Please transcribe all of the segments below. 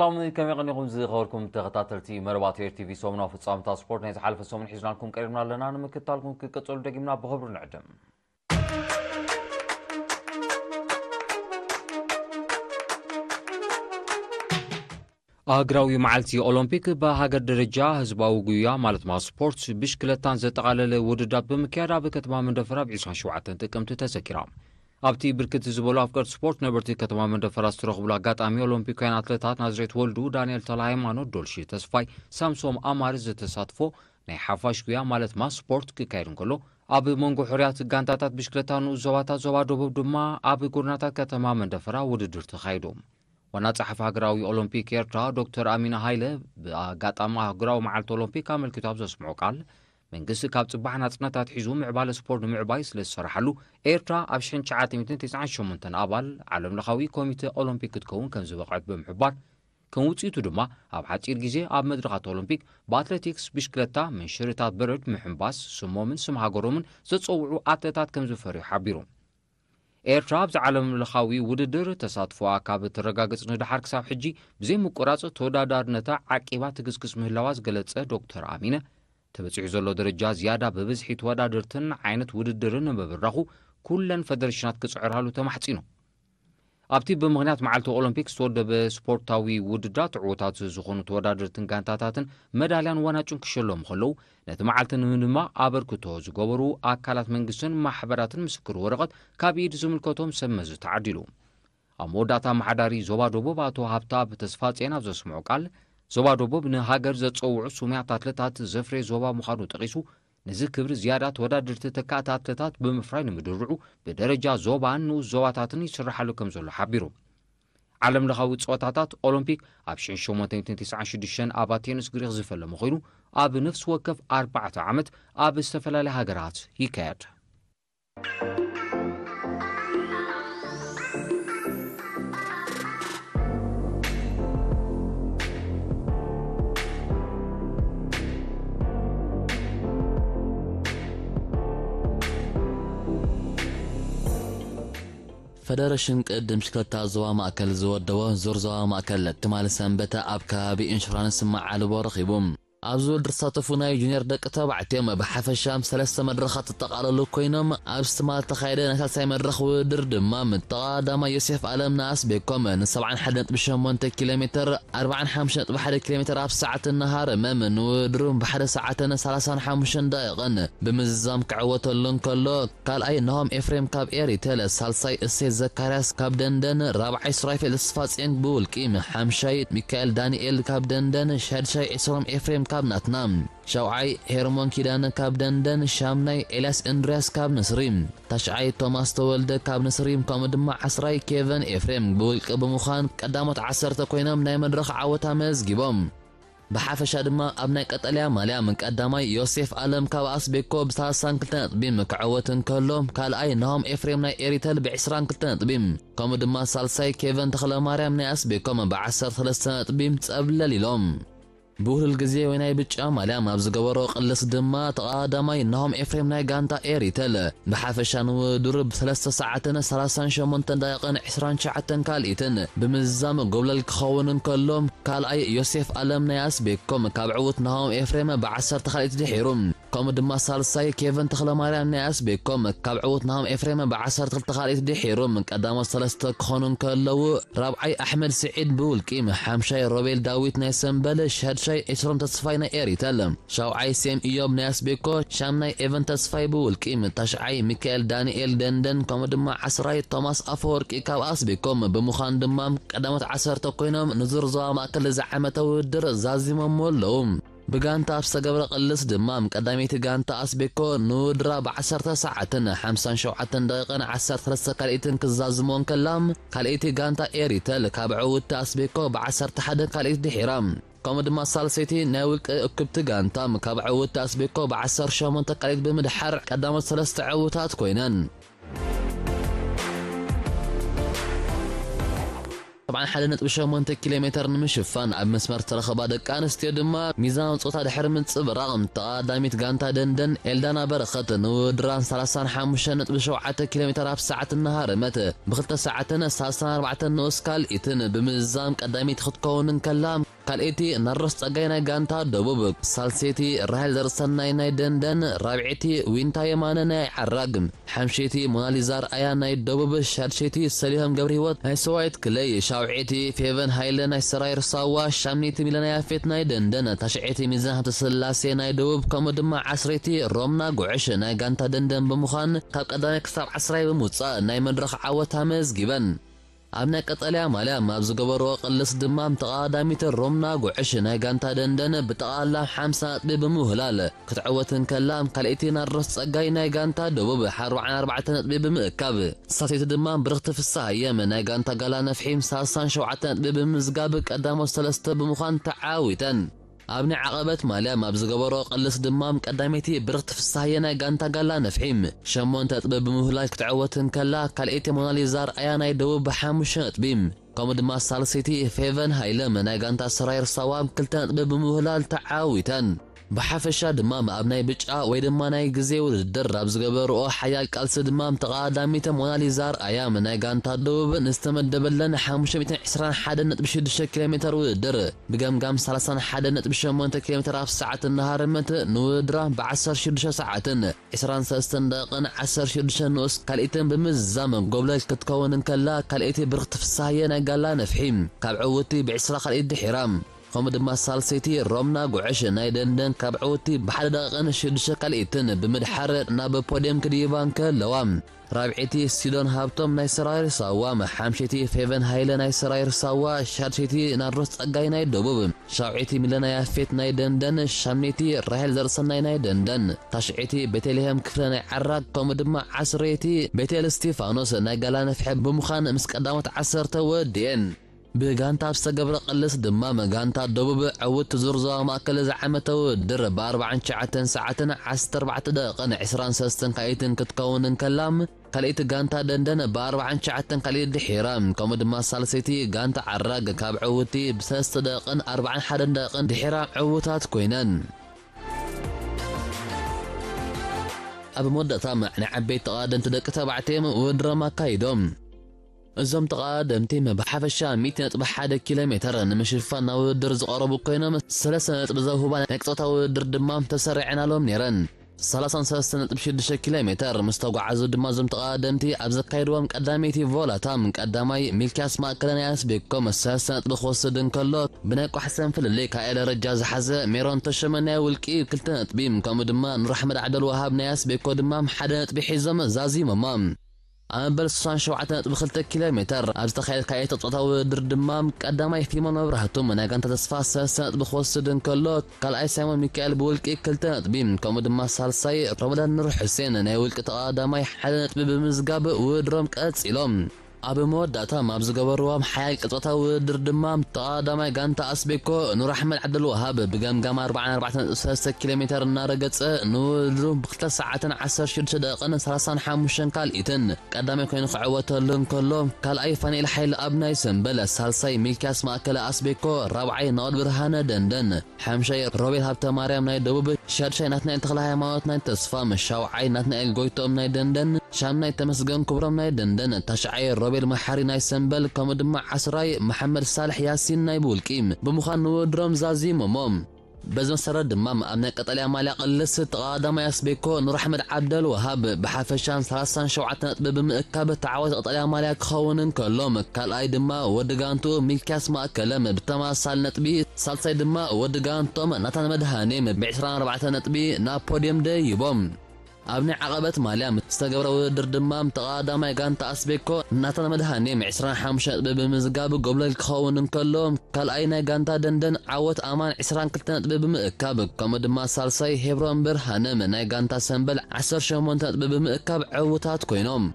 سلام عليكم يا غنيكم زي غوركم تغطى ترتي مروة تي في سومنا في صامتا سبورت نيز حالف سومن حيزنا لكم كريمنا لنا نمكتالكم كتول دقيمنا بغبر نعدم أغراوي معلتي أولمبيك با هاگر درجة هزبا وقويا مالت ما سبورت بشكلة تانزة تغالي لورداد بمكيارا بكتما من دفرا بعيسان شوعة تنتكم تتذكرام ኣብቲ ብርክት ዝበሉ ኣፍቀርቲ ስፖርት ነበርቲ ከተማ መደፈራት ዝተረኽብሉ ኣጋጣሚ ኦሎምፒካውያን ኣትሌታት ናዝሬት ወልዱ ዳንኤል ተላ ሃይማኖት ዶልሺ ተስፋይ ሳምሶም ኣማሪ ዝተሳትፎ ናይ ሓፋሽ ጉያ ማለት ማ ስፖርት ክካየድ እንከሎ ኣብ መንጎ ሕርያት ጋንታታት ብሽክለታ ንኡስ ዞባታት ዞባ ደቡብ ድማ ኣብ ጎድናታት ከተማ መንደፈራ ውድድር ተኻይዱ ዋና ፀሓፍ ሃገራዊ ኦሎምፒክ ኤርትራ ዶክተር ኣሚና ሃይለ ብኣጋጣሚ ሃገራዊ መዓልቲ ኦሎምፒክ ኣመልኪቱ ኣብ ዘስምዑ ቃል መንግስቲ ካብ ጽባሕ ናጽነታት ሒዙ ምዕባለ ስፖርት ንምዕባይ ስለ ዝሰራሓሉ ኤርትራ ኣብ 998 ኣባል ዓለም ለኻዊ ኮሚቴ ኦሎምፒክ ክትከውን ከም ዝበቕዐት ብምሕባር ከም ውፅኢቱ ድማ ኣብ ሓፂር ግዜ ኣብ መድረኻት ኦሎምፒክ ብኣትለቲክስ ብሽክለታ መንሽርታት በረድ ምሕምባስ ስሞምን ስም ሃገሮምን ዘፀውዑ ኣትለታት ከም ዝፈርዩ ሓቢሩ ኤርትራ ኣብዚ ዓለም ለኻዊ ውድድር ተሳትፎዋ ካብ ተረጋገፅ ንድሓር ክሳብ ሕጂ ብዘይምቁራፅ ተወዳዳርነታ ዓቂባ ትግስግስ ምህላዋ ዝገለጸ ዶክተር ኣሚነ ተበፂሑ ዘሎ ደረጃ ዝያዳ ብብዝሒ ተወዳድርትን ዓይነት ውድድርን ምብራኹ ኩለን ፈደሬሽናት ክፅዕርሃሉ ተማሕፂኑ ኣብቲ ብምኽንያት መዓልቲ ኦሎምፒክ ዝተወደበ ስፖርታዊ ውድዳት ዕዉታት ዝኾኑ ተወዳድርትን ጋንታታትን መዳልያን ዋናጭን ክሸሎም ከለዉ ነቲ መዓልቲ ንምድማ ኣበርክቶ ዝገበሩ ኣካላት መንግስትን ማሕበራትን ምስክር ወረቐት ካብ ኢድ ዝምልከቶም ሰብ መዚ ተዓዲሉ ኣብ መወዳእታ ማሓዳሪ ዞባ ደቡብ ኣቶ ሃብታ ብተስፋ ጼና ዘስምዑ ቃል ዞባ ደቡብ ንሃገር ዘፀውዑ ሱሙያ ኣትሌታት ዘፍረየ ዞባ ምዃኑ ጠቒሱ ነዚ ክብሪ ዝያዳ ተወዳድርቲ ተካእቲ ኣትሌታት ብምፍራይ ንምድርዑ ብደረጃ ዞባን ንኡስ ዞባታትን ይስራሓሉ ከም ዘሎ ሓቢሩ ዓለም ለኻዊ ፀወታታት ኦሎምፒክ ኣብ 896 ኣብ ኣቴንስ ግሪክ ዝፈለመ ኮይኑ ኣብ ነፍሲ ወከፍ 4 ዓመት ኣብ ዝተፈላለየ ሃገራት ይካየድ فدرشن قدم شكلتا زوا اكل زور دوا زور زوا ماكل تمال سنبتا ابكا بي انشورانس مع البورخيبوم ኣብዚ ድርሳተፉ ናይ ጁኒር ደቂ ተባዕትዮም ብሓፈሻም ሰለስተ መድረኻት ተጠቓለሉ ኮይኖም ኣብ ስትማል ተኻየደ ናይ ሳልሳይ መድረኽ ውድድር ድማ ተቐዳማይ ዮሴፍ ኣለም ንኣስቤኮም ን71.8 ኪሎ ሜትር 45.1 ኪሎ ሜትር ኣብ ሰዓት እናሃረመም ንውድሩ ብሓደ ሰዓተን 35 ደቂቕን ብምዝዛም ክዕወተሉን ከሎ ካልኣይ ናሆም ኤፍሬም ካብ ኤሪቴል ሳልሳይ እሴት ዘካርያስ ካብ ደንደን ራብዓይ ስራይፌል ስፋፅን ብውልቂ ሓምሻይ ሚካኤል ዳንኤል ካብ ደንደን ሻድሻይ ዕስሮም ኤፍሬም ካብ ናትናም ሻውዓይ ሄርሞን ኪዳነ ካብ ደንደን ሻምናይ ኤልያስ እንድርያስ ካብ ንስሪም ታሽዓይ ቶማስ ተወልደ ካብ ንስሪም ከምኡ ድማ ዓስራይ ኬቨን ኤፍሬም ብውልቂ ብምዃን ቀዳሞት ዓሰርተ ኮይኖም ናይ መድረኽ ዓወታ መዝጊቦም ብሓፈሻ ድማ ኣብ ናይ ቀጠልያ ማልያ ምንቀዳማይ ዮሴፍ ኣለም ካብ ኣስቤኮ ብ32 ነጥቢ ምክዕወት እንከሎ ካልኣይ ናሆም ኤፍሬም ናይ ኤሪተል ብ22 ነጥቢ ከምኡ ድማ ሳልሳይ ኬቨን ተኽለማርያም ናይ ኣስቤኮ ብ13 ነጥቢ ጸብለል ኢሎም ብውህሉል ግዜ ወይ ናይ ብጫ ማልያ ኣብ ዝገበሮ ቅልስ ድማ ተቐዳማይ ናሆም ኤፍሬም ናይ ጋንታ ኤሪ ተለ ብሓፈሻ ንውድድር ብ3 ሰዓትን 38 ደቂቕን 29 ካልኢትን ብምዛም ጎብለል ክኸውን እንከሎም ካልኣይ ዮሴፍ ኣለም ናይ ኣስቤኮም ካብ ዕውት ናሆም ኤፍሬም ብ10 ካልኢት ድሒሩ ከምኡ ድማ ሳልሳይ ኬቨን ተኽለማርያም ናይ ኣስቤኮም ካብ ዕውት ናሆም ኤፍሬም ብ12 ካልኢት ድሒሩ ቀዳሞት ሰለስተ ክኾኑ እንከለዉ ራብዓይ ኣሕመድ ስዒድ ብውልቂ ሓምሻይ ሮቤል ዳዊት ናይ ሰንበለ ሸድሸ Šai išrimtas faina eri talem. Šau ai sem ijob nesbiko, šamnai eventas faibul kim tashai Mikael Daniel Denden ከምኡ ድማ ዓስራይ ቶማስ ኣፈወርቂ ካብ ኣስቢኮም ብምዃን ድማ ቀዳሞት ዓሰርተ ኮይኖም ንዙር ዞባ ማእከል እዚ ዓመተ ውድድር ዛዚሞሞ ኣለዉ ብጋንታ ኣብ ዝተገብረ ቅልስ ድማ ቀዳመይቲ ጋንታ ኣስቤኮ ንውድራ ብ10 ሰዓትን 57 ደቂቕን 13 ካልእትን ክዛዝሞን ከላ ካልእቲ ጋንታ ኤሪተል ካብ ዕውቲ ኣስቤኮ ብ11 ካልእት ድሒራ قمد ما سال سيتي ناوك اكبت غانتا مكاب عود تاسبيكو بعصر شو منطق عليك بمدحر قدام السلسة عودات كوينان طبعا حالة نتبع شو منطق كيلومتر نمشفان اب مسمار ترخ بعد كان استيو دما ميزان صوتا دحر من تصب رغم تا داميت غانتا دندن الدانا برخت نودران سلسان حاموشا نتبع شو عطا كيلومتر اب النهار مت بخلطة ساعتنا ساسان اربعة نوسكال اتن بمزام قداميت خطكو كلام ካልእቲ ናርስ ጸጋይናይ ጋንታ ደቡብ ሳልሰይቲ ራሄል ዘርሰናይ ናይ ደንደን ራብዒቲ ዊንታ የማነ ናይ ዓራግ ሓምሸይቲ ሞናሊዛ ረኣያ ናይ ደቡብ ሻድሸይቲ ሰሊሆም ገብሪ ህይወት ናይ ሰዋይት ክለይ ሻውዒቲ ፌቨን ሃይለ ናይ ሰራይ ርሳዋ ሻምኒቲ ሚለና ያፌት ናይ ደንደን ታሽዒቲ ሚዛን ሃብተ ስላሴ ናይ ደቡብ ከምኡ ድማ ዓስረይቲ ሮምና ጉዕሽ ናይ ጋንታ ደንደን ብምዃን ካብ ቀዳማይ ክሳብ ዓስራይ ብምውፃእ ናይ መድረኽ ዓወት ኣመዝጊበን ኣብ ናይ ቀጠልያ ማልያ ኣብ ዝገበርዎ ቅልስ ድማ ተቓዳሚት ሮምና ጉዕሽ ናይ ጋንታ ደንደነ ብጠቓላ 50 ነጥቢ ብምውህላል ክትዕወትን ከላ ካልእቲ ናድረስ ጸጋይ ናይ ጋንታ ደቡብ 44 ነጥቢ ብምእካብ ሳሰይቲ ድማ ብርክቲ ፍሳህ እየም ናይ ጋንታ ጋላ ነፍሒም 37 ነጥቢ ብምዝጋብ ቀዳሞት ሰለስተ ብምዃን ተዓዊተን أبن عقبت مالا ما بزغبرو قلس دمام قدامتي برغت فصاينا غانتا غالا نفحيم شمون تطب بمهلاك تعوتن كلا كالايتي موناليزار ايانا يدوب بحاموشن اطبيم كومد ماسال سيتي فيفن هايلم ناي غانتا سراير صواب كلتان تطب بمهلال تعاويتان بحفشة دمام أبناي بجاء آه، ويدماناي قزي وددر أبزغبر أو آه، حياة كالس دمام تقادامي تمونالي زار أيام ناي قانتا دوب نستمد بلن حامشة بيتن عسران حدا نتبشي دشة كيلومتر ودر بقام قام سلسان حدا نتبشة مونتا كيلومتر أف ساعة النهار مت نودرا بعسر شدشة ساعة عسران ساستن دقن عسر شدشة نوس كالئتن بمزامن قبلك كتكونن كلا كالئتي برغت فسايا ناي قالا نفحيم كابعوتي بعصر كالئت حرام ومد ما سال سيتي رومنا قعش نايدن دن كابعوتي بحال داغن شد شقل ايتن بمدحر ناب بوديم كديبانك لوام رابعتي سيدون هابتوم نايسراير ساوا محامشتي فيفن هايلا نايسراير ساوا شارشتي نارست اقاي ناي دوبوب شاوعتي ملانا يافيت ناي دن دن شامنتي راهل درسن ناي ناي دن دن تاشعتي بيتيليهم كفرن عراق قومد ما عسريتي بيتيل ستيفانوس في حب مخان مسك قدامة عسر تو بغانتا بسقبر قلس دما مغانتا دوبب عود تزرزا ماكل زعمتو در باربعن شعتن ساعتن عستر بعت داقن عسران ساستن قايتن كتكونن كلام قليت غانتا دندن باربعن شعتن قليل دحيرام كوم دما سالسيتي غانتا عراق كاب عودتي بساست داقن اربعن حدن داقن دحيرام عودتات كوينن أب مدة تامع نعبي تغادن تدك تبعتيم ودرما كايدوم ازم تقعد امتي ما بحاف الشام ميتين اطبع حدا كيلومتر انا مش الفن او الدرز قربو قينا سلاسة اطبع زهوبا نكتوتا او الدر دمام تسرعنا لهم نيران سلاسة سلاسة اطبع شدش كيلومتر مستوقع عزو دمام زم تقعد امتي ابز قيروا مقداميتي فولا تام مقداماي ملكاس ما اقلنا ياس بيكو مساسة اطبع خوص دن كلو بناكو حسن في الليكا الى رجاز حزة ميرون تشمنا والكي كلتنا اطبيم كامو دمام رحمد عدل وهاب ناس بيكو دمام حدا اطبع حزم زازي مامام أمبل سان شوعت بخلت كيلومتر أجد خيال قاية تطوط أو دردمام قدام أي فيمان مبرهتم من أجن تتصفى سنة بخوص دنكلوت قال أي سيمون ميكال بولك إكل تنطبين كوم دما سالساي رمضان نرحسين نايولك تقادم أي حدنت بمزقاب ودرم قاتسي ኣብ መወዳእታ ኣብ ዝገበርዎ ሓያል ቅፅበታዊ ውድድር ድማ ተቐዳማይ ጋንታ ኣስቤኮ ኑር ኣሕመድ ዓብደልዋሃብ ብገምጋም 44.3 ኪሎ ሜትር እናረገፀ ንውድድሩ ብ2 ሰዓትን 16 ደቂቕን 35 ካልኢትን ቀዳማይ ኮይኑ ክዕወተሉ እንከሎ ካልኣይ ፋኒኤል ሓይሊ ኣብ ናይ ሰንበለ ሳልሳይ ሚልክያስ ማእከለ ኣስቤኮ ራብዓይ ናኦድ ብርሃነ ደንደን ሓምሻይ ሮቤል ሃብተ ማርያም ናይ ደቡብ شرشي ناتنا انتقل هاي موت ناي تصفى مشاو عاي ناتنا ايل قويتو ام دندن شام ناي تمسقن كبرو ام دندن تاش عاي الروبي المحاري ناي سنبل كومد مع محمد صالح ياسين ناي بولكيم بمخان نوود رمزازي موم بزن سرد ما أمنا قطليا مالا قلست غادا ما يسبيكو يسبيكون رحمد عبد الوهاب بحفشان ثلاثان شوعة نطب بمئكاب تعاوز ما مالا خونن كلهم كالأي دما ودقانتو ميلكاس ما بتما كلم بتماسال نطبي سالسي دما ودقانتوم نتان مدهانيم بعشران ربعة نطبي نابوديوم دي يبوم ኣብ ናይ ዓቐበት ማልያ ዝተገብረ ውድድር ድማ ተቓዳማይ ጋንታ ኣስቤኮ ናታን 25 ነጥቢ ብምዝጋብ ጎብለል ክኸውን እንከሎ ካልኣይ ናይ ጋንታ ደንደን ዓወት ኣማን 22 ነጥቢ ብምእካብ ከምኡ ድማ ሳልሳይ ሄብሮን ብርሃንም ናይ ጋንታ ሰንበል 18 ነጥቢ ብምእካብ ዕውታት ኮይኖም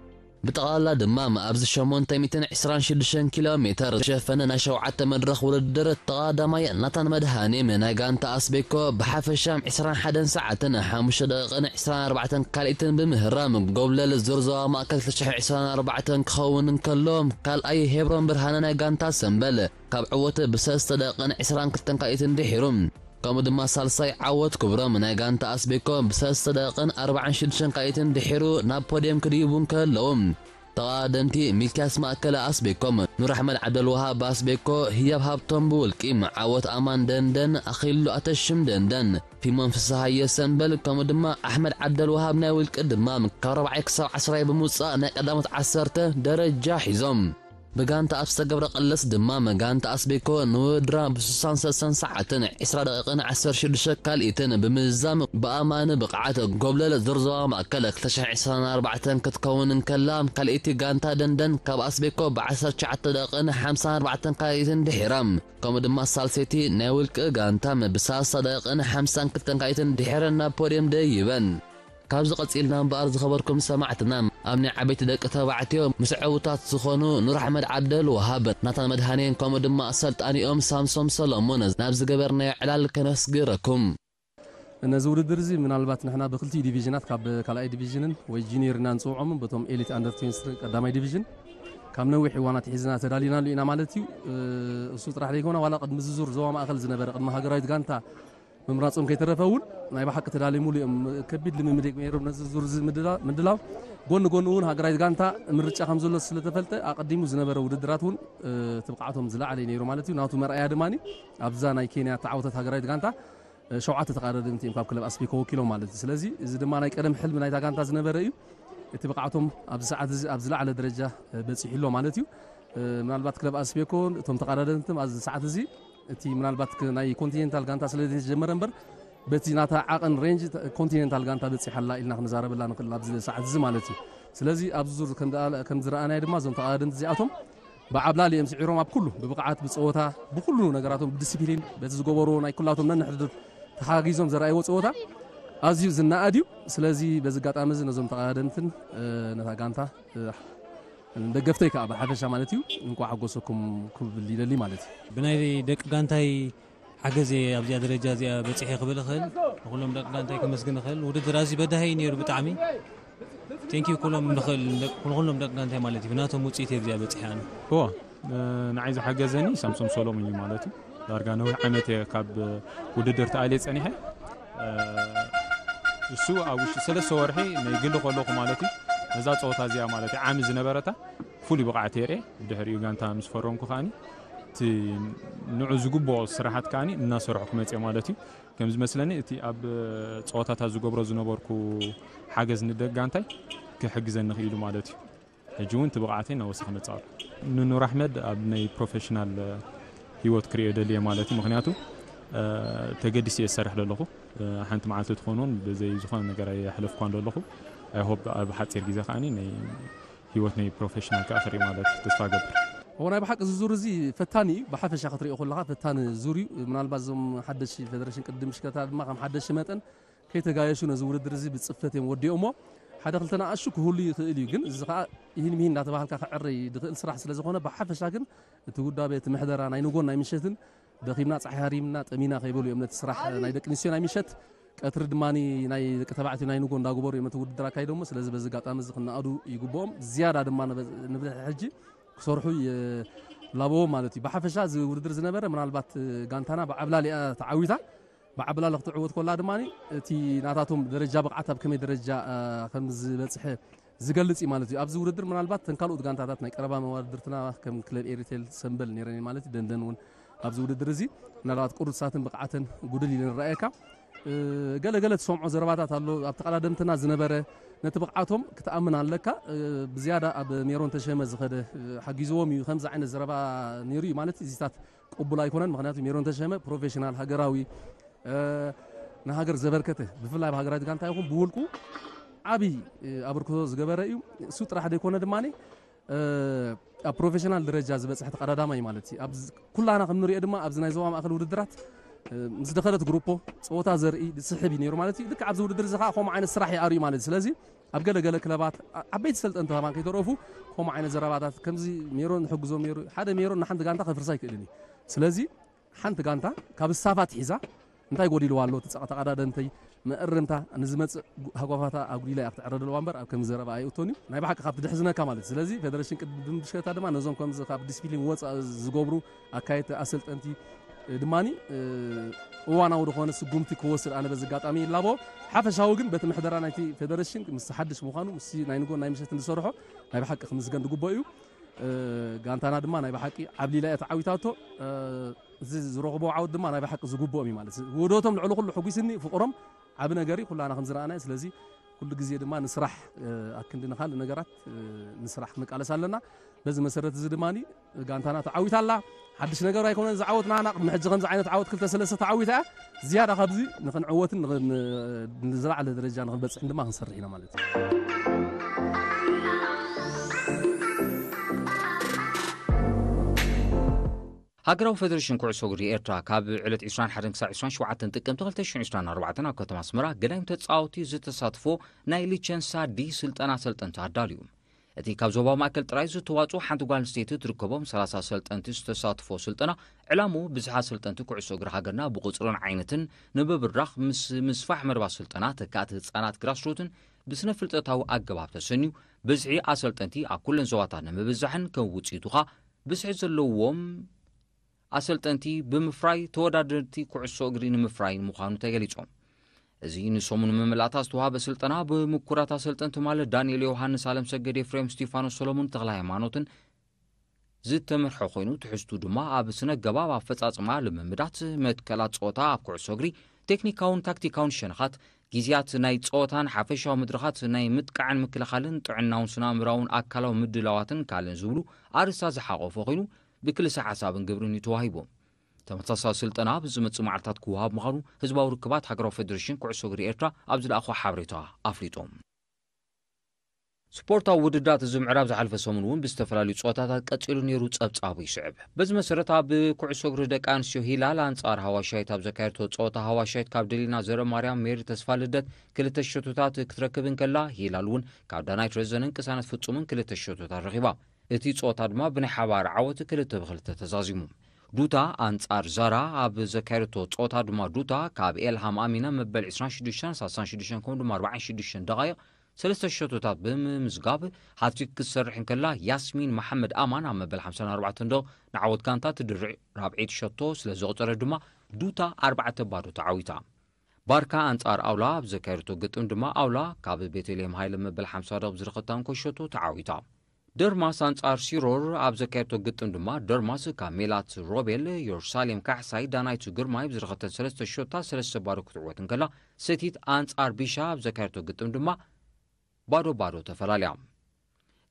بتقال دمام أبز الشمون تيمتين عسران شدشان كيلومتر شفن نشو عطا من رخ وردر التغادة ما ينطن مدهاني من أغان تأسبكو بحف الشام عسران حدن ساعتن حامش دقن عسران أربعتن قليتن بمهرام قبل الزرزو ما أكد فشح عسران أربعتن كخون كلوم قال أي هبرون برهانان أغان تاسم بل قبعوة بسستدقن عسران كتن قليتن دي حيروم كم دم مسال سای عوض کبرم نه گانت آسیب کم بسیار صداقن 46 قایتن دحرو نابودیم کریبون که لوم تا دنتی میکس ماکل آسیب کم نور احمد عبدالوها باسیب که هیاب هاب تنبول کیم عوض آمان دن دن آخر لو اتشم دن دن في منفس هاي سنبل كم دم احمد عبدالوهاب ناول قدم مام كاربع اكسر عسرائي بموسى نا قدامت عسرته درجة حزم بغانتا أفسا قبرق اللس دماما مغانتا أسبيكو نودرا بسوسان سلسان ساعة تنع إسرا دقيقنا عسفر شد شكال إتنا بمزام بأمان بقعات قبلة لزرزوا ما كالك تشح إسران أربعة تن كتكون كلام قال إتي غانتا دندن كاب أسبيكو بعسر شعطة دقيقنا حمسة أربعة تن قايتن دحرام كوم دما سالسيتي ناولك غانتا مبساسة دقيقنا حمسة كتن قايتن دحرام نابوريم دايبن ካብዚ ቀፂልና እምበኣር ዝኸበርኩም ሰማዕትና ኣብ ናይ ዓበይቲ ደቂ ተባዕትዮ ምስ ዕውታት ዝኾኑ ንራሕመድ ዓደል ወሃብ ናታን መድሃኔን ከምኡ ድማ ሰልጣኒኦም ሳምሶም ሰሎሞን ናብ ዝገበርናዮ ዕላል ከነስግረኩም ነዚ ውድድር እዚ ምናልባት ንሕና ብክልቲኡ ዲቪዥናት ካብ ካልኣይ ዲቪዥንን ወይ ጂኒየር ኢና ንፅውዖምን በቶም ኤሊት ኣንደር ቴንስትሪ ቀዳማይ ዲቪዥን ካብ ነዊሕ እዋናት ሒዝና ተዳሊናሉ ኢና ማለት እዩ እሱ ጥራሕ ዘይኮነ ዋላ ቅድሚ ዝዙር ዞባ ማእኸል ዝነበረ ቅድሚ ሃገራዊት ጋንታ ምምራፆም ከይተረፈ እውን ናይ ባሓቂ ተዳልሙሉ እዮም ከቢድ ልምምድ ሮም ነዚ ዙር ምድላው ጎኒ ጎኒ እውን ሃገራዊት ጋንታ ምርጫ ከም ዘሎ ስለተፈልጠ ኣቐዲሙ ዝነበረ ውድድራት እውን ትብቃዓቶም ዝለዓለ እዩ ነይሩ ማለት እዩ ናቱ መርኣያ ድማ ኣብዛ ናይ ኬንያ ተዓወተት ሃገራዊት ጋንታ ሸውዓተ ተቃዳድምቲ እዮም ካብ ክለብ ኣስቢ ከወኪሎም ማለት እዩ ስለዚ እዚ ድማ ናይ ቀደም ሕልሚ ናይታ ጋንታ ዝነበረ እዩ እቲ ብቕዓቶም ኣብዚ ሰዓት እዚ ኣብ ዝለዓለ ደረጃ በፂሑሎ ማለት እዩ ምናልባት ክለብ ኣስቤኮን እቶም ተቃዳደምቲ ኣብዚ ሰዓት እዚ እቲ ምናልባት ናይ ኮንቲኔንታል ጋንታ ስለ ዘይተጀመረ እምበር በቲ ናታ ዓቐን ሬንጅ ኮንቲኔንታል ጋንታ በፂሓላ ኢልና ክንዛረበላ ንኽእል ኣብዚ ሰዓት እዚ ማለት እዩ ስለዚ ኣብዚ ዙር ከም ዝረኣናይ ድማ እዞም ተቃደምቲ እዚኣቶም ብዓብላሊኦም ስዒሮም ኣብ ኩሉ ብብቕዓት ብፀወታ ብኩሉ ነገራቶም ብዲስፕሊን በቲ ዝገበሮ ናይ ኩላቶም ነንሕድድር ተሓጊዞም ዘረኣይዎ ፀወታ ኣዝዩ ዝናኣድ እዩ ስለዚ በዚ ኣጋጣሚ እዚ ነዞም ተቃደምትን ነታ ጋንታ ደገፍተይ ከዓ ብሓፈሻ ማለት እዩ እንኳ ሓጎሰኩም ክብል ይደሊ ማለት እዩ ብናይ ደቂ ጋንታይ ሓገዜ ኣብዚኣ ደረጃ እዚኣ በፂሐ ክብል እኽእል ንኩሎም ደቂ ጋንታይ ክመስግን እኽእል ውድድር ኣዝዩ በዳሂ ነይሩ ብጣዕሚ ቴንኪዩ ኩሎም ንኽእል ንኩሎም ደቂ ጋንታይ ማለት እዩ ብናቶም ውፅኢት እየ ብዚኣ በፂሐ ኣነ ዋ ንዓይ ዝሓገዘኒ ሳምሶን ሰሎሞን እዩ ማለት እዩ ዳርጋ ነዊሕ ዓመት እየ ካብ ውድድር ተኣልየ ፀኒሐ እሱ ኣብ ውሽጢ ሰለስተ ወርሒ ናይ ግሊ ከለኹ ማለት እዩ ነዛ ፀወታ እዚኣ ማለት እዩ ዓሚ ዝነበረታ ፍሉይ ብቕዓት የርአ ድሕሪ ዩጋንታ ምስ ፈረምኩ ከዓኒ እቲ ንዑ ዝግብኦ ስራሓት ከዓኒ እናሰርሑ ክመፅእ ማለት እዩ ከም ዝመስለኒ እቲ ኣብ ፀወታታት ዝገብሮ ዝነበርኩ ሓገዝ ንደጋንታይ ክሕግዘኒ ክኢሉ ማለት እዩ ሕጂ እውን እቲ ብቕዓተይ እናወሳኺ መፅኣሉ ንኑር ኣሕመድ ኣብ ናይ ፕሮፌሽናል ሂወት ክሪኦ ደልየ ማለት እዩ ምክንያቱ ተገዲስ እየ ዝሰርሕ ዘለኹ ሓንቲ መዓልቲ ትኾኑን ብዘይ ዝኾነ ነገር የሕልፍኳን ዘለኹ ሆፕ ብሓፂር ግዜ ከዓኒ ናይ ሂወት ናይ ፕሮፌሽናል ክኣኽሪ ማለት ተስፋ ገብር هو أنا بحق الزور زي فتاني بحفل شاخ طريق كلها فتان زوري من البعض زم حدش فدرشن قدم شكتا ما كان حدش متن كي تغايشون زور درزي بتصفتي ودي امو حدا خلتنا اشك هو اللي يخلي ግን እዚ ከዓ ይህን ምሂን እናተባህልካ ክዕሪ ድኽእል ስራሕ ስለ ዝኾነ ብሓፈሻ ግን እቲ ጉዳ ቤት ምሕደራ ናይ ንጎን ናይ ምሸትን ደኺምና ፀሓይ ሃሪምና ጠሚና ከይበሉ እዮም ነቲ ስራሕ ናይ ደቂ ኣንስትዮ ናይ ምሸት قطر دماني ناي كتبعت ناي نقول دا غبر يمتو ود درا كايدوم سلاز بز غاطا مزق نادو يغبوم زياده دمان نبل حجي كسرحو ي لابو مالتي بحفشا ز ود درز نبر منال بات غانتانا بعبلالي تعويتا بعبلال لقطع ود كل دماني تي ناتاتوم درجه بقعتها بكم درجه خمز بصح زغلص مالتي ابز ود در منال بات تنكال ود غانتاتات ناي قربا موارد درتنا كم كلير ايريتيل سمبل نيرني مالتي دندنون ابز ود درزي نرات قرصاتن بقعتن غدل لين رايكا قال قالت سمع زرباتات اللو أبتقال دمتنا زنبرة نتبقعتهم كتأمن على لك بزيادة أب ميرون تشهم زخد حق زوم يخمز عين الزربا نيري مالت زيتات قبل أيكون مغنيات ميرون تشهم بروفيشنال هاجراوي نهاجر زبركته بفلاي بهاجرات كان تايكون بولكو عبي أبركوز زغبرة يو سوت راح يكون دماني أبروفيشنال درجة بس حتى قرار دامي مالتي أبز كل أنا خمنوري أدمى أبز نايزوام أخلو ردرات ምስ ደኸለት ግሩፖ ፀወታ ዘርኢ ዝስሕብ እዩ ነይሩ ማለት እዩ ልክ ኣብዚ ውድድር እዚ ከዓ ከምኡ ዓይነት ስራሕ ይኣርዩ ማለት እዩ ስለዚ ኣብ ገለገለ ክለባት ዓበይቲ ሰልጠንቲ ተባን ከይተረፉ ከምኡ ዓይነት ዘረባታት ከምዚ ሜሮን ንሕግዞም ነይሩ ሓደ ሜሮን ንሓንቲ ጋንታ ከፍርሳ ይክእልን እዩ ስለዚ ሓንቲ ጋንታ ካብ ሳፋት ሒዛ እንታይ ጎዲልዋ ኣሎ ተቀዳደንተይ መእርምታ ንዝመፅእ ሃጓፋታ ኣጉዲላ እያ ክትዕረደልዋ እምበር ኣብ ከምዚ ዘረባ ኣይእቶን እዩ ናይ ብሓቂ ካብቲ ድሕዝነካ ማለት እዩ ስለዚ ፌደሬሽን ቅድም ብሽከታ ድማ ነዞም ከምዚ ካብ ዲስፕሊን ወፃእ ዝገብሩ ኣካየቲ ኣሰልጠንቲ دماني وانا ورد خوانا سقومتي كوسر انا بزقات امي لابو حافة شاوغن بيت المحضرة نايتي فيدرشن مس حدش مخانو مس ناي نقول ناي مشاتن دسورحو ناي بحق خمس قندو قبايو انا دما ناي بحق عبلي لاي تعويتاتو زيز روغ بو عاود دما ناي بحق زقوبو امي مالس ودوتهم لعلو كل حقوي سني فقرم عبنا قري كل انا خمزرانا سلازي كل جزيرة ما نسرح أكن دي نخال نجارات نسرح نقال سالنا بس مسرة زدماني قانتنا تعويت الله حدش نجار يكون زعوت نعنا نحجز غنز عينة تعوت كل تسلسة تعويتها زيادة خبزي نخن عوت نزرع على درجة نخبز عندما هنسرح هنا مالتي ሃገራዊ ፌደሬሽን ኩዕሶ እግሪ ኤርትራ ካብ ዕለት 21 ክሳብ 27 ጥቅምቲ 224 ኣብ ከተማ ኣስመራ ገዳይም ተፃወቲ ዝተሳትፎ ናይ ሊቸንሳ ዲ ስልጠና ሰልጠንቲ ኣዳልዩ እቲ ካብ ዞባ ማእከል ጥራይ ዝተዋፁ ሓንቲ ጓል ኣንስተይቲ ትርከቦም 30 ሰልጠንቲ ዝተሳትፎ ስልጠና ዕላሙ ብዙሓት ሰልጠንቲ ኩዕሶ እግሪ ሃገርና ብቕፅሮን ዓይነትን ንብብራኽ ምስ ምስፋሕ መርባ ስልጠና ተካእቲ ህፃናት ግራስሮትን ብስነ ፍልጠታዊ ኣገባብ ተሰንዩ ብዝሒ ኣሰልጠንቲ ኣብ ኩለን ዞባታት ንምብዛሕን ከም ውፅኢቱኻ ብስሒ ዘለዎም ኣሰልጠንቲ ብምፍራይ ተወዳደርቲ ኩዕሶ እግሪ ንምፍራይ ንምዃኑ ተገሊጾም እዚ ንሶሙን ምምላእታ ዝተዋሃበ ስልጠና ብምኩራት ኣሰልጠንቲ ማለት ዳንኤል ዮውሃንስ ኣለም ሰገድ ኤፍሬም ስቴፋኖስ ሰሎሙን ተክለ ሃይማኖትን ዝተመርሖ ኮይኑ ትሕዝቱ ድማ ኣብ ስነ ገባብ ኣፈጻፅማ ልምምዳት መትከላት ፀወታ ኣብ ኩዕሶ እግሪ ቴክኒካውን ታክቲካውን ሸነኻት ግዜያት ናይ ፀወታን ሓፈሻዊ ምድርኻት ናይ ምጥቃዕን ምክልኻልን ጥዕናውን ስናምራውን ኣካላዊ ምድላዋትን ካልእን ዝብሉ ኣርእስታት ዝሓቆፈ ኮይኑ ብክልሲ ሓሳብን ግብርን እዩ ተዋሂቦም ተመሳሳሊ ስልጠና ብዝመፁ መዓልትታት ክውሃብ ምዃኑ ህዝባዊ ርክባት ሃገራዊ ፌደሬሽን ኩዕሶ እግሪ ኤርትራ ኣብ ዝለኣኹ ሓበሬታ ኣፍሊጦም ስፖርታዊ ውድዳት እዚ ምዕራብ ዝሓልፈ ሰሙን እውን ብዝተፈላለዩ ፀወታታት ቀፂሉ ነይሩ ፀብጻቡ ይስዕብ በዚ መሰረት ኣብ ኩዕሶ እግሪ ደቂ ኣንስትዮ ሂላል ኣንጻር ሃዋሻይት ኣብ ዘካየድቶ ፀወታ ሃዋሻይት ካብ ደሊና ዘረ ማርያም ሜሪ ተስፋ ልደት ክልተ ሸቶታት ክትረክብን ከላ ሂላል እውን ካብ ዳናይት ረዘንን ቅሳነት ፍጹምን ክልተ ሸቶታት ረኺባ እቲ ጾወታ ድማ ብናይ ሓባር ዓወት ክልቶ በክልተ ተዛዚሙ ዱታ ኣንጻር ዛራ ኣብ ዘካየድቶ ጾወታ ድማ ዱታ ካብ ኤልሃም ኣሚነ መበል 26 -6 ከም ድማ 46 ደቓይቕ 3ለስተ ሸቶታት ብምምዝጋብ ሃትሪክ ክሰርሕን ከላ ያስሚን መሓመድ ኣማን ኣብ መበል 54 ዶ ንዓወት ጋንታ ትድርዕ ራብዒት ሸቶ ስለ ዘቕፀረ ድማ ዱታ 4ዕ ባዶ ተዓዊታ ባርካ ኣንጻር ኣውላ ኣብ ዘካየድቶ ግጥም ድማ ኣውላ ካብ ቤትልም ሃይለ መበል ሓምሳ ዶቕ ዝረኽብታንኮ ሸቶ ተዓዊታ ደርማስ ኣንጻር ሲሮር ኣብ ዘካየድቶ ግጥም ድማ ደርማስ ካብ ሜላት ሮቤል የሩሳሌም ካሕሳይ ዳናይቱ ግርማይ ብዝረኸተን ሰለስተ ሸታት ሰለተ ባዶ ክትዕወትንከላ ሰቲት ኣንጻር ቢሻ ኣብ ዘካየድቶ ግጥም ድማ ባዶ ባዶ ተፈላለያ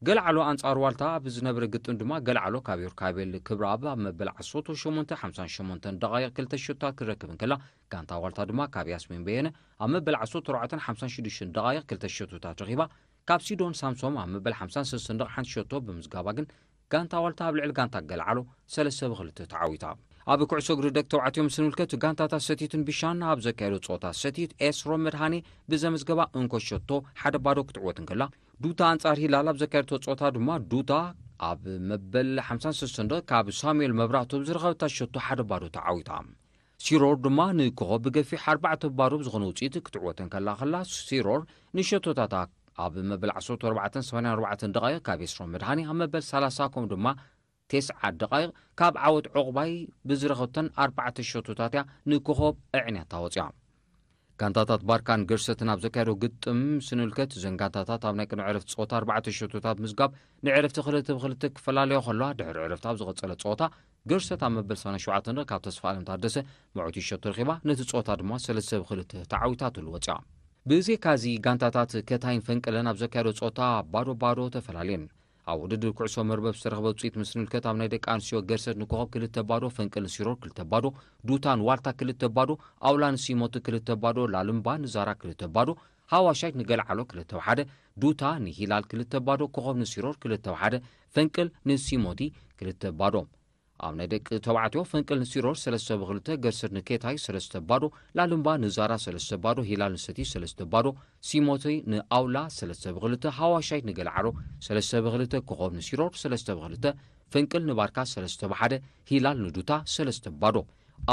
ገልዓሎ ኣንጻር ዋልታ ኣብ ዝነበረ ግጥም ድማ ገልዓሎ ካብ ዮርካቤል ክብራብ ኣብ መበል ዓሶ8 58 ደቓይቕ 2ልተ ሸቶታት ክንረክብን ከላ ጋንታ ዋልታ ድማ ካብ ያስሚን በየነ ኣብ መበል ዓሶ456 ደቓይቕ 2ልተ ሸቶታት ረኺባ ካብ ሲዶን ሳምሶም ኣብ መበል 56 ሓንቲ ሸቶ ብምዝጋባ ግን ጋንታ ዋልታ ኣብ ልዕል ጋንታ ገልዓሎ ሰለሰብኽል ተዓዊታ ኣብ ኩዕሶግሪደክ ተባዕትዮም ምስ ንብልከት ጋንታታት ሰቲትን ብሻና ኣብ ዘካየዶ ፆታ ሰቲት ኤስሮ መድሃኔ ብዘመዝገባ እንኮ ሸቶ ሓደ ባዶ ክትዕወትን ከላ ዱታ ኣንጻር ሂላል ኣብ ዘካየድ ፆታ ድማ ዱታ ኣብ መበል 56 ካብ ሳሙኤል መብራቶ ዝረኸበታ ሸቶ ሓደ ባዶ ተዓዊታ ሲሮር ድማ ንክኾ ብገፊሕ 4ባዕቶ ባዶ ዝኾነ ውፅኢት ክትዕወትን ከላ ኸላ ሲሮር ንሸቶታታ ኣብ መበል 184 ደቓይቕ ካብ የስሮም መድሃኒ ኣብ መበል 30 ድማ 9 ደቓይቕ ካብ ዓወት ዕቑባይ ብዝረኸብተን 4 ሸቶታት እያ ንክኸብ ኣዕንያታ ወፂያ ጋንታታት ባርካን ገርሰትን ኣብ ዘካየዶ ግጥም ስንልከት እዘን ጋንታታት ኣብ ናይ ቅድሚ ዕረፍቲ ፀወታ 4 ሸቶታት ምዝጋብ ንዕረፍቲ ክልተ ብክልተ ክፈላለዮ ከለዋ ድሕሪ ዕረፍቲ ኣብ ዝቐፀለ ፀወታ ገርሰት ኣብ መበል 87 ካብ ተስፋ ኣለምታደሰ መዕቱ ምዕቲ ሸቶ ረኺባ ነቲ ፀወታ ድማ ሰለስተ ብክልተ 2 ተዓዊታት ሉ ብእዜ ካዚ ጋንታታት ከታይን ፈንቅለን ኣብ ዘካየዶ ፆታ ባዶ ባዶ ተፈላለየን ኣብ ውድድር ኩዕሶ መርበብ ዝተረኽበ ውፅኢት ምስ ንምልከት ኣብ ናይ ደቂ ኣንስትዮ ገርሰት ንኮኸብ ክልተ ባዶ ፈንቅል ሲሮር ክልተ ባዶ ዱታን ዋልታ ክልተ ባዶ ኣውላን ሲሞት ክልተ ባዶ ላልምባ ንዛራ ክልተ ባዶ ሃዋሻይት ንገልዓሎ ክልተ ብሓደ ዱታ ንሂላል ክልተ ባዶ ኮኸብ ንሲሮር ክልተ ብሓደ ፈንቅል ንሲሞቲ ክልተ ባዶ ኣብ ናይ ደቂ ተባዕትዮ ፍንቅል ንሲሮስ 3 ብ2 ንኬታይ 3 ባዶ ላልምባ ንዛራ 3 ባዶ ሂላል ንሰቲ 3 ባዶ ሲሞተይ ንኣውላ 3 ብ ሃዋሻይ ንገልዓሮ 3 ብ2 ንሲሮር 3 ብ ፍንቅል ንባርካ 3 ብ1 ሂላል ንዱታ 3 ባዶ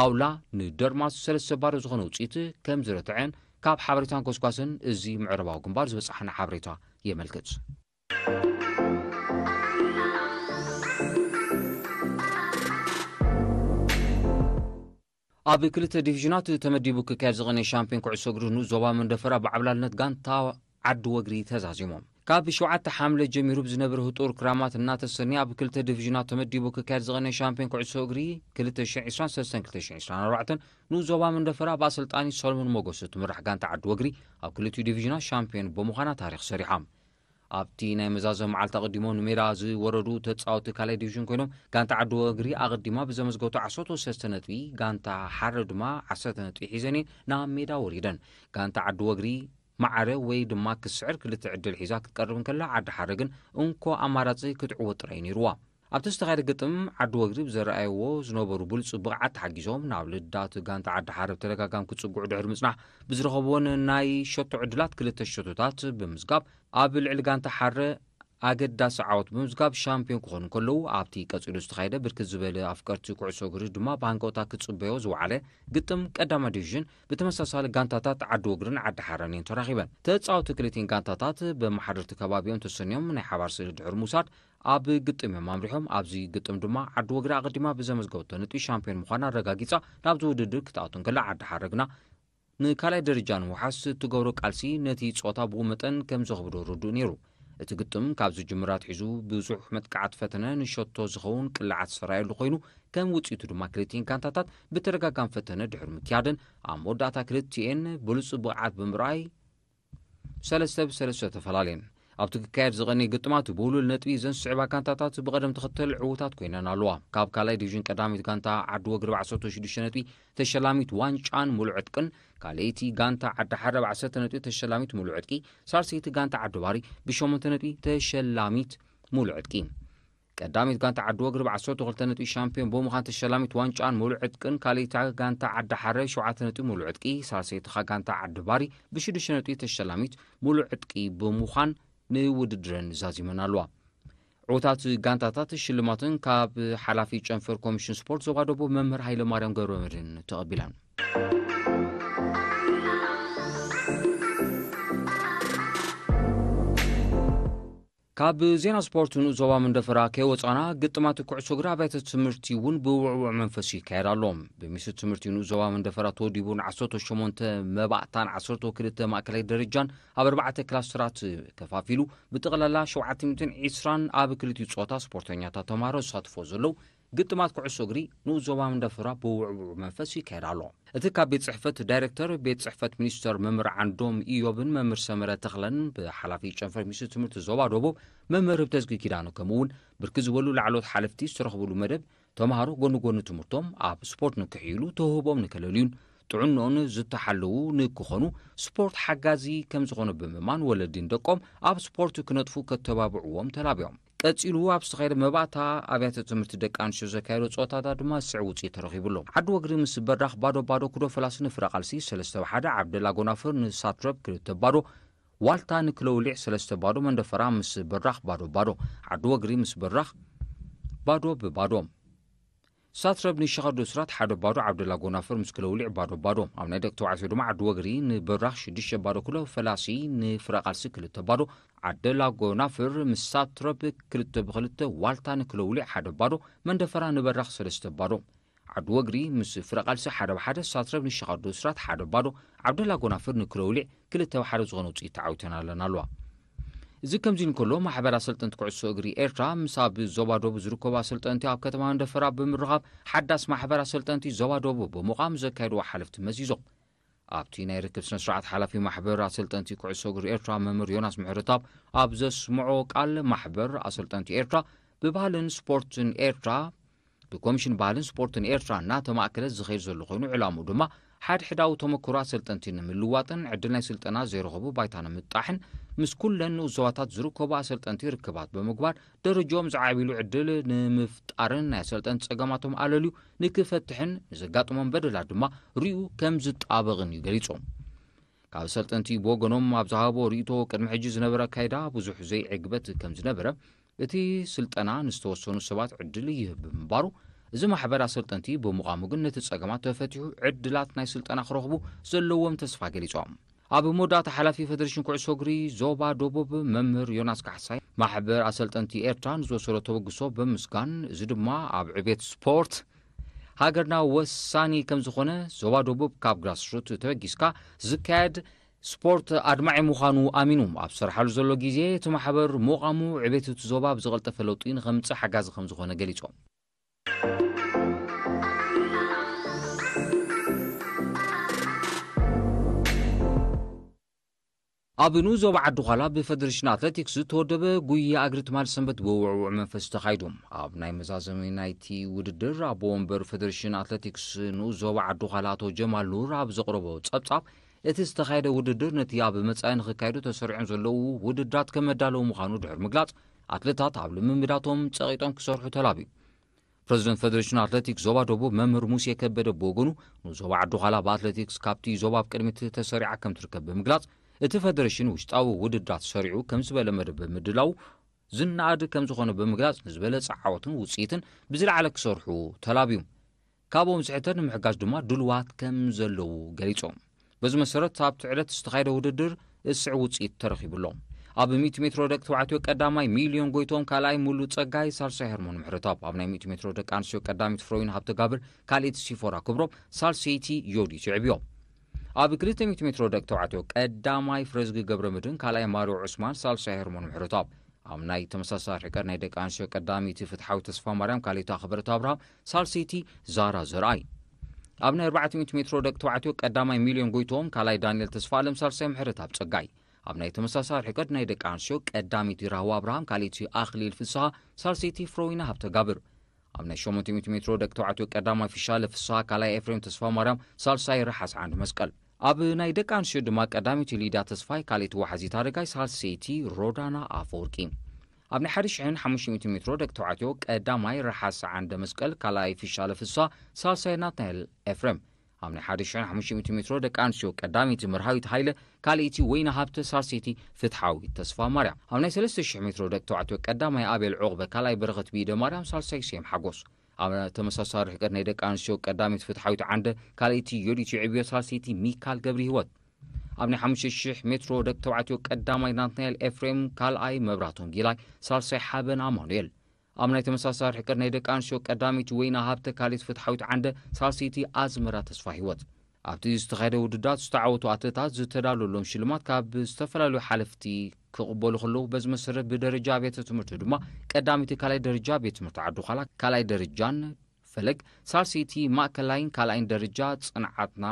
ኣውላ ንደርማስ 3 ባዶ ዝኾነ ውፅኢት ከም ዝረትዐን ካብ ሓበሬታን ኮስኳስን እዚ ምዕረባዊ ግንባር ዝበፅሐና ሓበሬታ የመልክፅ ኣብ ክልተ ዲቪዥናት ተመዲቡ ክካየድ ዝቐነ ሻምፒዮን ኩዕሶ እግሪ ንኡ ዞባ መንደፈራ ብዓብላልነት ጋንታ ዓዲ ወግሪ ተዛዚሞም ካብ 7 ሓምለ ጀሚሩ ብዝነበረ ህጡር ክራማት እናተሰኒ ኣብ ክልተ ዲቪዥናት ተመዲቡ ክካየድ ዝቐነ ሻምፒዮን ኩዕሶ እግሪ 2232224 ንኡ ዞባ መንደፈራ ብኣሰልጣኒ ሰሎሞን ሞጎስ ትምራሕ ጋንታ ዓዲ ወግሪ ኣብ ክልቲኡ ዲቪዥናት ሻምፒዮን ብምዃና ታሪክ ሰሪሖም ኣብቲ ናይ መዛዘ መዓልቲ ኣቐዲሞም ንሜዳ ዝወረዱ ተፃወቲ ካልይ ዲቪዥን ኮይኖም ጋንታ ዓድዎ እግሪ ኣቐዲማ ብዘመዝገቱ 16 ነጥቢ ጋንታ ሓረ ድማ 1 ነጥቢ ሒዘን እየን ናብ ሜዳ ወሪደን ጋንታ ዓድዎ እግሪ ማዕረ ወይ ድማ ክስዕር ክልተ ዕድል ሒዛ ክትቀርብ ንከላ ዓዲ ሓረ ግን እንኮ ኣማራፂ ክትዕወ ጥራይ ነይርዋ ኣብቲ ዝተኻየደ ግጥም ዓዲ ወግሪ ብዘረኣይዎ ዝነበሩ ብሉፅ ብቕዓት ተሓጊዞም ናብ ልዳት ጋንታ ዓዲ ሓረ ተደጋጋም ክፅጉዑ ድሕሪ ምፅናሕ ብዝረኸብዎን ናይ ሸቶ ዕድላት ክልተ ሸቶታት ብምዝጋብ ኣብ ልዕሊ ጋንታ ሓረ ኣገዳሲ ዓወት ብምዝጋብ ሻምፒዮን ክኾኑ ከለዉ ኣብቲ ቀፂሉ ዝተኻየደ ብርክት ዝበለ ኣፍቀርቲ ኩዕሶ እግሪ ድማ ብሃንቀውታ ክፅበዮ ዝወዕለ ግጥም ቀዳማ ዲቪዥን ብተመሳሳሊ ጋንታታት ዓዲ ወግርን ዓዲ ሓረን እዮን ተራኺበን ተፃወቲ ክልቲን ጋንታታት ብማሓደርቲ ከባቢኦም ተሰኒዮም ናይ ሓባር ስእሊ ድሕር ምውሳድ ኣብ ግጥም እዮም ኣምሪሖም ኣብዚ ግጥም ድማ ዓዲ ወግሪ ኣቐዲማ ብዘመዝገበቶ ነጥቢ ሻምፒዮን ምዃና ኣረጋጊፃ ናብዚ ውድድር ክትኣቱን ከላ ዓዲ ሓረ ግና ንካልኣይ ደረጃ ንውሓስ እትገብሮ ቃልሲ ነቲ ፆታ ብኡ መጠን ከም ዘኽብዶ ርዱእ ነይሩ እቲ ግጥም ካብዚ ጅምራት ሒዙ ብፅሑፍ መጥቃዓት ፈተነ ንሸቶ ዝኸውን ቅልዓት ዝሰራየሉ ኮይኑ ከም ውፅኢቱ ድማ ክልቲኤን ካንታታት ብተደጋጋሚ ፈተነ ድሕር ምትያደን ኣብ መወዳእታ ክልቲኤን ብሉፅ ብቕዓት ብምርኣይ ሰለስተ ብሰለስተ ተፈላለየን ኣብቲ ክካየድ ዝቐኒ ግጥማት ብውሉል ነጥቢ ዘን ስዕባ ጋንታታት ብቐደም ተኸተል ዕዉታት ኮይነን ኣለዋ ካብ ካልኣይ ዲቪዥን ቀዳሚት ጋንታ ዓዲ ወግሪ 16 ነጥቢ ተሸላሚት ዋንጫን ሙሉዕ ዕጥቅን ካልይቲ ጋንታ ዓዲ ሓደ ብ1 ነጥቢ ተሸላሚት ሙሉዕ ዕጥቂ ሳርሰይቲ ጋንታ ዓዲ ባሪ ብ8 ነጥቢ ተሸላሚት ሙሉዕ ዕጥቂ ቀዳሚት ጋንታ ዓዲ ወግሪ ብ12 ነጥቢ ሻምፒዮን ብምዃን ተሸላሚት ዋንጫን ሙሉዕ ዕጥቅን ካልእታ ጋንታ ዓዲ ሓረ 7 ነጥቢ ሙሉዕ ዕጥቂ ሳርሰይትኻ ጋንታ ዓዲ ባሪ ብ6 ዱሽ ነጥቢ ተሸላሚት ሙሉዕ ዕጥቂ ብምዃን ንውድድረን ዛዚመን ኣለዋ ዑታት ጋንታታት ሽልማትን ካብ ሓላፊ ጨንፈር ኮሚሽን ስፖርት ዘዋደቦ መምህር ሃይለማርያም ገብረመድህን ተቐቢላን ካብ ዜና ስፖርት ንዕዞባ ምንደፈራ ከይወፃና ግጥማት ኩዕሶ እግራ ኣባይተ ትምህርቲ እውን ብውዕውዕ መንፈስ ይካየድ ኣሎ ብሚኒስትር ትምህርቲ ንዕዞባ ምንደፈራ ተወዲቡ ን18 መባእታን 12 ማእከላይ ደረጃን ኣብ 4 ክላስተራት ከፋፊሉ ብጠቕላላ 720 ኣብ ክልቲኡ ፆታ ስፖርተኛታት ተምሃሮ ዝሳትፎ ዘለው ግጥማት ኩዕሶ እግሪ ን ዞባ ምዳፍራ ብውዕብዑ መንፈስ ይካየድ ኣሎ እቲ ካብ ቤት ጽሕፈት ዳይረክተር ቤት ጽሕፈት ሚኒስተር መምር ዓንዶም እዮብን መምህር ሰመረ ተኽለን ብሓላፊ ጨንፈር ሚስሊ ትምህርቲ ዞባ ደቦ መምር ህብ ተስጊኪዳኑ ከም ውን ብርኪ ዝበሉ ላዕሎት ሓለፍቲ ዝተረኽብሉ መደብ ተምሃሮ ጐኒ ጐኒ ትምህርቶም ኣብ ስፖርት ንክሕኢሉ ተውህቦም ንከለልዩን ጥዑኖኦን ዝተሓለዉ ንክኾኑ ስፖርት ሓጋዚ ከም ዝኾነ ብምማን ወለዲን ደቆም ኣብ ስፖርት ክነጥፉ ከተባብዕዎም ተላብዮም ቀጺሉዎ ኣብ ዝተኸደ መባእእታ ኣብያተ ትምህርቲ ደቂ ኣንስትዮ ዘካየደ ፀወታታ ድማ ዝስዕብ ውፅኢት ተረኺቡሎ ዓድ ወ ግሪ ምስ በራኽ ባዶ ባዶ ክዶ ፈላሲ ንፍረ ቓልሲ 3ለስተ 1ደ ዓብደላ ጎናፍር ንሳትረብ ክልተ ባዶ ዋልታ ንክለውሊዕ ሰለስተ ባዶ መንደፈራ ምስ በራኽ ባዶ ባዶ ዓድ ወግሪ ምስ በራኽ ባዶ ብባዶም ሳትረብ ንሸኻዶ ስራት ሓደ ባዶ ዓደላ ጎናፍር ምስ ክለውሊዕ ባዶ ባዶ ኣብ ናይ ደቂተባዕስዮ ድማ ዓዲ ወግሪ ንበራኽ ሽዱሽተ ባዶ ክሎ ፈላሲ ንፍረ ቓልሲ ክልተ ባዶ ዓደላ ጎናፍር ምስ ሳትረብ ክልተ ብክልተ ዋልታ ንክለውሊዕ ሓደ ባዶ መንደፈራ ንበራኽ ሰለስተ ባዶ ዓዲ ወግሪ ምስ ፍረ ቓልሲ ሓደ ብሓደ ሳትረብ ንሸኻዶ ስራት ሓደ ባዶ ዓብደላ ጎናፍር ንክለውሊዕ ክልተ ባሓደ ዝኾነ ውፅኢእ ተዓዊተና ኣለና ኣለዋ እዚ ከምዚ ንከሎ ማሕበራት ሰልጠንቲ ኩዕሶ እግሪ ኤርትራ ምስ ኣብ ዞባ ደቡብ ዝርከባ ሰልጠንቲ ኣብ ከተማ እንደፈራ ብምርኻብ ሓዳስ ማሕበራት ሰልጠንቲ ዞባ ደቡብ ብምቋም ዘካይድዎ ሓለፍቲ መዚዞም ኣብቲ ናይ ርክብ ስነ ስርዓት ሓላፊ ማሕበራት ሰልጠንቲ ኩዕሶ እግሪ ኤርትራ መምህር ዮናስ ምሕርታብ ኣብ ዘስምዖ ቃል ማሕበር ኣሰልጠንቲ ኤርትራ ብባህልን ስፖርትን ኤርትራ ብኮሚሽን ባህልን ስፖርትን ኤርትራ እናተማእከለ ዝኸይድ ዘሎ ኮይኑ ዕላሙ ድማ ሓድሕዳዊ ተመክሮ ኣሰልጠንቲ ንምልዋጥን ዕድል ናይ ስልጠና ዘይረኸቡ ባይታ ንምጣሕን ምስ ኩለን ንእዘዋታት ዝርከቡ ኣሰልጠንቲ ርክባት ብምግባር ደረጃኦም ዝዓቢሉ ዕድል ንምፍጣርን ናይ ኣሰልጠንቲ ጸገማቶም ኣለልዩ ንክፈትሕን ንዘጋጥሞም በደላት ድማ ርኡ ከም ዝጣበቕን እዩ ገሊፆም ካብ ሰልጠንቲ ብወገኖም ኣብ ዝሃቦ ርእቶ ቅድሚ ሕጂ ዝነበረ ካይዳ ብዙሕ ዘይዕግበት ከም ዝነበረ እቲ ስልጠና ንዝተወሰኑ ሰባት ዕድል ይህብ ምባሩ እዚ ማሕበር ኣሰልጠንቲ ብምቓሙ ግን ነቲ ጸገማት ተፈትሑ ዕድላት ናይ ስልጠና ክረኽቡ ዘለዎም ተስፋ ገሊፆም ኣብ መወዳእታ ሓላፊ ፈደሬሽን ኩዕሶግሪ ዞባ ደቡብ መምህር ዮናስካሕሳይ ማሕበር ኣሰልጠንቲ ኤርትራ ንዝወሰሎ ተበግሶ ብምስጋን እዚ ድማ ኣብ ዕቤት ስፖርት ሃገርና ወሳኒ ከም ዝኾነ ዞባ ደቡብ ካብ ግራስሹት ተበጊስካ ዝካየድ ስፖርት ኣድማዒ ምዃኑ ኣሚኑ ኣብ ዝሰራሓሉ ዘሎ ግዜ እቲ ማሕበር ምቓሙ ዕቤት እቲ ዞባ ብዝቐልጠፈለውጢ ንኸምፂእ ሓጋዚ ከም ዝኾነ ገሊፆም ኣብ ኑ ዞባ ዓዲ ዃላ ብፌደሬሽን ኣትለቲክስ ዝተወደበ ጉያ እግሪ ትማል ሰንበት ብውዕውዕ መንፈስ ተኻይዱ ኣብ ናይ መዛዘሚ ናይቲ ውድድር ኣቦ ወንበር ፌደሬሽን ኣትለቲክስ ንኡ ዞባ ዓዲ ዃላ ኣቶ ጀማል ኑር ኣብ ዘቕረቦ ጸብጻብ እቲ ዝተኻየደ ውድድር ነቲ ኣብ መጻኢ ንክካይዱ ተሰሪዖም ዘለዉ ውድድራት ከም መዳለዊ ምዃኑ ድሕር ምግላጽ ኣትሌታት ኣብ ልምምዳቶም ጸቒጦም ክሰርሑ ተላብዩ ፕረዚደንት ፌደሬሽን ኣትለቲክስ ዞባ ደቡብ መምህር ሙሴ ከበደ ብወገኑ ንዞባ ዓዲ ዃላ ብኣትለቲክስ ካብቲ ዞባ ኣብ ቅድሚት ተሰሪዓ ከም ትርከብ ብምግላጽ እቲ ፈደሬሽን ውሽጣዊ ውድድራት ሰሪዑ ከም ዝበለ መደብ ብምድላው ዝናኣድ ከም ዝኾነ ብምግላጽ ንዝበለጸ ዓወትን ውፅኢትን ብዝለዓለ ክሰርሑ ተላብዩ ካብኦም ስሕተት ንምሕጋዝ ድማ ድልዋት ከም ዘለዉ ገሊጾም በዚ መሰረት ኣብቲ ዕለት ዝተኻይደ ውድድር እስዕ ውፅኢት ተረኺቡሎም ኣብ 100 ሜትሮ ደቂ ተባዕትዮ ቀዳማይ ሚልዮን ጎይቶም ካልኣይ ሙሉእ ጸጋይ ሳልሳይ ሄርሞን ምሕረታብ ኣብ ናይ 100 ሜትሮ ደቂ ኣንስትዮ ቀዳሚት ፍሮይን ሃብተጋብር ካልኤት ሲፎራ ክብሮም ሳልሰይቲ ዮዲ ስዕብዮም ኣብ 200 ሜትሮ ደቂ ተባዕትዮ ቀዳማይ ፍረዝጊ ገብረ ምድን ካልኣይ ማርዮ ዑስማን ሳልሳይ ሄርሞን ምሕረቶ ኣብ ናይ ተመሳሳሪ ርቀት ናይ ደቂ ኣንስትዮ ቀዳሚቲ ፍትሓዊ ተስፋ ማርያም ካልእታ ክብረት ኣብርሃም ሳልሰይቲ ዛራ ዘርኣይ ኣብ ናይ 400 ሜትሮ ደቂ ተባዕትዮ ቀዳማይ ሚልዮን ጎይቶም ካልኣይ ዳንኤል ተስፋ ኣለም ሳልሳይ ምሕረት ኣብ ፀጋይ ኣብ ናይ ተመሳሳሪ ርቀት ናይ ደቂ ኣንስትዮ ቀዳሚቲ ራህዋ ኣብርሃም ካልእቲ ኣኽሊል ፍስሓ ሳልሰይቲ ፍሮዊና ሃብተጋብር ኣብ ናይ 800 ሜትሮ ደቂ ተባዕትዮ ቀዳማይ ፍሻለፍሷ ካልኣይ ኤፍሬም ተስፋ ማርያም ሳልሳይ ረሓስ ዓንድ መስቀል ኣብ ናይ ደቂ ኣንስዮ ድማ ቀዳሚት ሊዳ ተስፋይ ካልእቲ ወሓዚታ ደጋይ ሳልሴይቲ ሮዳና ኣፈወርቂ ኣብ ናይ ሓደ 0500 ሜትሮ ደቂ ተባዕትዮ ቀዳማይ ረሓስ ዓንደ መስቀል ካልኣይ ፍሻለ ፍሷ ሳልሳይ ናት ና ኤፍሬም ኣብ ናይ 1500 ሜትሮ ደቂ ኣንስትዮ ቀዳሚይቲ መርሃዊት ሃይለ ካልእቲ ወይናሃብተ ሳልሴይቲ ፍትሓዊት ተስፋ ማርያም ኣብ ናይ 300 ሜትሮ ደቂ ተባዕትዮ ቀዳማይ ኣቤል ዕቑበ ካልኣይ በረክት ቢደ ማርያም ሳሳይ ስም ሓጎስ ኣብ ተመሳሳሪ ሕቀት ናይ ደቂ ኣንስዮ ቀዳሚይቲ ፍትሓዊት ዓንደ ካልእይቲ ዮሪት የዕብዮ ሳልሴይቲ ሚካል ገብሪ ህይወት ኣብ ናይ 500 ሜትሮ ደቂ ተባዕትዮ ቀዳማይ ናትናኤል ኤፍሬም ካልኣይ መብራቶም ጊላይ ሳልሳይ ሓበና ኣማኑየል ኣብ ናይ ተመሳሳሪ ሕቅር ናይ ደቂኣንስ ቀዳሚይቲ ወይ ና ሃብተካሊት ፍትሓዊት ዓንደ ሳልሴይቲ ኣዝመራ ተስፋ ሂይወት ኣብቲ ዝተኻሂደ ውድዳት ዝተዓወቱ ኣትልታት ዝተዳልሎም ሽልማት ካብ ዝተፈላለዩ ሓለፍቲ ክቕበሉ ከለዉ በዝ መሰረት ብደረጃ ቤተ ትምህርቲ ድማ ቀዳሚይቲ ካልኣይ ደረጃ ቤት ትምህርቲ ዓዱ ኻላ ካልኣይ ደረጃን ፈለግ ሳልሲይቲ ማእከላይን ካልኣይን ደረጃ ጽንዓትና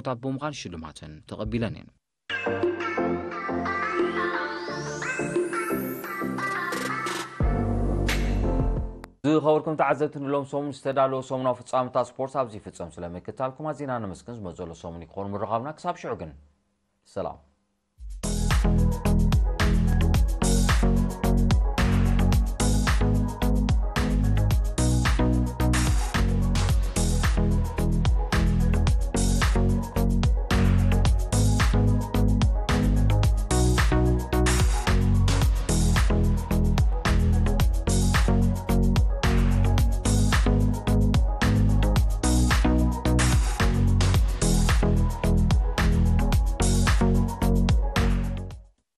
ዕታት ቦምዃን ሽልማትን ተቐቢለን እየ ዝኸበርኩም ተዓዘብቲ ንሎም ሰሙን ዝተዳለወ ሰሙናዊ ፍጻመታት ስፖርት ኣብዚ ይፍፀም ስለ ምክታልኩም ኣዚና ንምስክን ዝመፀሎ ሰሙን ይኮኑ ምረኻብና ክሳብ ሽዑ ግን ሰላም